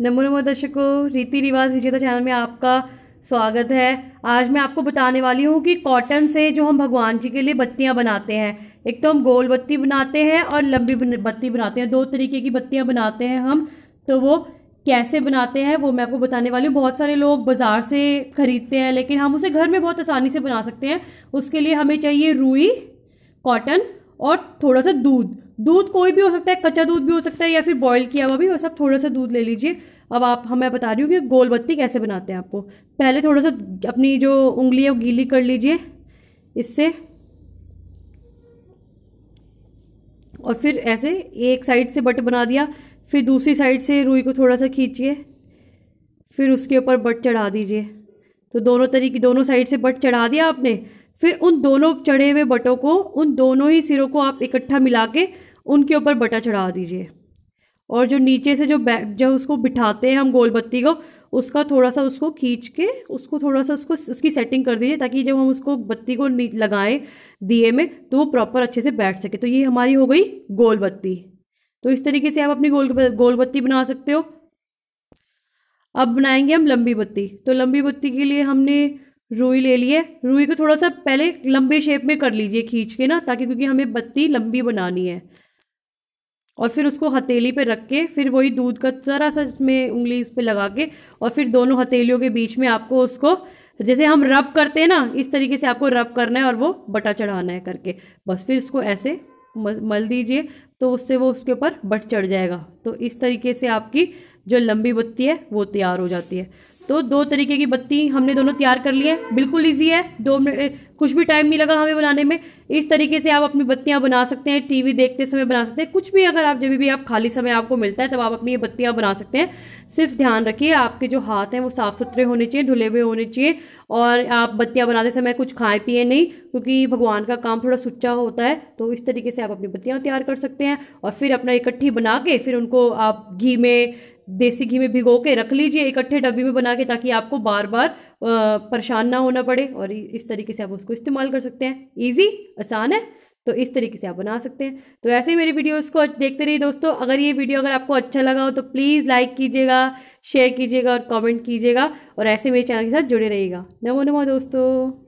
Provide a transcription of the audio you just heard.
नमो नमो दर्शकों रीति रिवाज विजेता चैनल में आपका स्वागत है आज मैं आपको बताने वाली हूँ कि कॉटन से जो हम भगवान जी के लिए बत्तियाँ बनाते हैं एक तो हम गोल बत्ती बनाते हैं और लंबी बत्ती बनाते हैं दो तरीके की बत्तियाँ बनाते हैं हम तो वो कैसे बनाते हैं वो मैं आपको बताने वाली हूँ बहुत सारे लोग बाजार से खरीदते हैं लेकिन हम उसे घर में बहुत आसानी से बना सकते हैं उसके लिए हमें चाहिए रूई कॉटन और थोड़ा सा दूध दूध कोई भी हो सकता है कच्चा दूध भी हो सकता है या फिर बॉईल किया हुआ भी वो सब थोड़ा सा दूध ले लीजिए अब आप हमें बता रही हूँ कि गोल बत्ती कैसे बनाते हैं आपको पहले थोड़ा सा अपनी जो उंगली है वो गीली कर लीजिए इससे और फिर ऐसे एक साइड से बट बना दिया फिर दूसरी साइड से रुई को थोड़ा सा खींचिए फिर उसके ऊपर बट चढ़ा दीजिए तो दोनों तरीके दोनों साइड से बट चढ़ा दिया आपने फिर उन दोनों चढ़े हुए बटों को उन दोनों ही सिरों को आप इकट्ठा मिला के उनके ऊपर बटा चढ़ा दीजिए और जो नीचे से जो बैक जब उसको बिठाते हैं हम गोल बत्ती को उसका थोड़ा सा उसको खींच के उसको थोड़ा सा उसको उसकी सेटिंग कर दीजिए ताकि जब हम उसको बत्ती को लगाएं दिए में तो वो प्रॉपर अच्छे से बैठ सके तो ये हमारी हो गई गोल बत्ती तो इस तरीके से आप अपनी गोल गोल बत्ती बना सकते हो अब बनाएंगे हम लंबी बत्ती तो लंबी बत्ती के लिए हमने रुई ले लिए रुई को थोड़ा सा पहले लंबे शेप में कर लीजिए खींच के ना ताकि क्योंकि हमें बत्ती लंबी बनानी है और फिर उसको हथेली पे रख के फिर वही दूध का जरा सा इसमें उंगली इस पर लगा के और फिर दोनों हथेलियों के बीच में आपको उसको जैसे हम रब करते हैं ना इस तरीके से आपको रब करना है और वो बटा चढ़ाना है करके बस फिर इसको ऐसे मल दीजिए तो उससे वो उसके ऊपर बट चढ़ जाएगा तो इस तरीके से आपकी जो लंबी बत्ती है वो तैयार हो जाती है तो दो तरीके की बत्ती हमने दोनों तैयार कर ली है बिल्कुल ईजी है दो मिनट कुछ भी टाइम नहीं लगा हमें बनाने में इस तरीके से आप अपनी बत्तियां बना सकते हैं टीवी देखते समय बना सकते हैं कुछ भी अगर आप जब भी आप खाली समय आपको मिलता है तब तो आप अपनी ये बत्तियां बना सकते हैं सिर्फ ध्यान रखिए आपके जो हाथ हैं वो साफ सुथरे होने चाहिए धुले हुए होने चाहिए और आप बत्तियां बनाते समय कुछ खाए पिए नहीं क्योंकि भगवान का काम थोड़ा सुच्चा होता है तो इस तरीके से आप अपनी बत्तियां तैयार कर सकते हैं और फिर अपना इकट्ठी बना के फिर उनको आप घी में देसी घी में भिगो के रख लीजिए इकट्ठे डब्बी में बना के ताकि आपको बार बार परेशान ना होना पड़े और इस तरीके से आप उसको इस्तेमाल कर सकते हैं ईजी आसान है तो इस तरीके से आप बना सकते हैं तो ऐसे ही मेरी वीडियोस को देखते रहिए दोस्तों अगर ये वीडियो अगर आपको अच्छा लगा हो तो प्लीज़ लाइक कीजिएगा शेयर कीजिएगा और कमेंट कीजिएगा और ऐसे मेरे चैनल के साथ जुड़े रहिएगा नमो नमो दोस्तों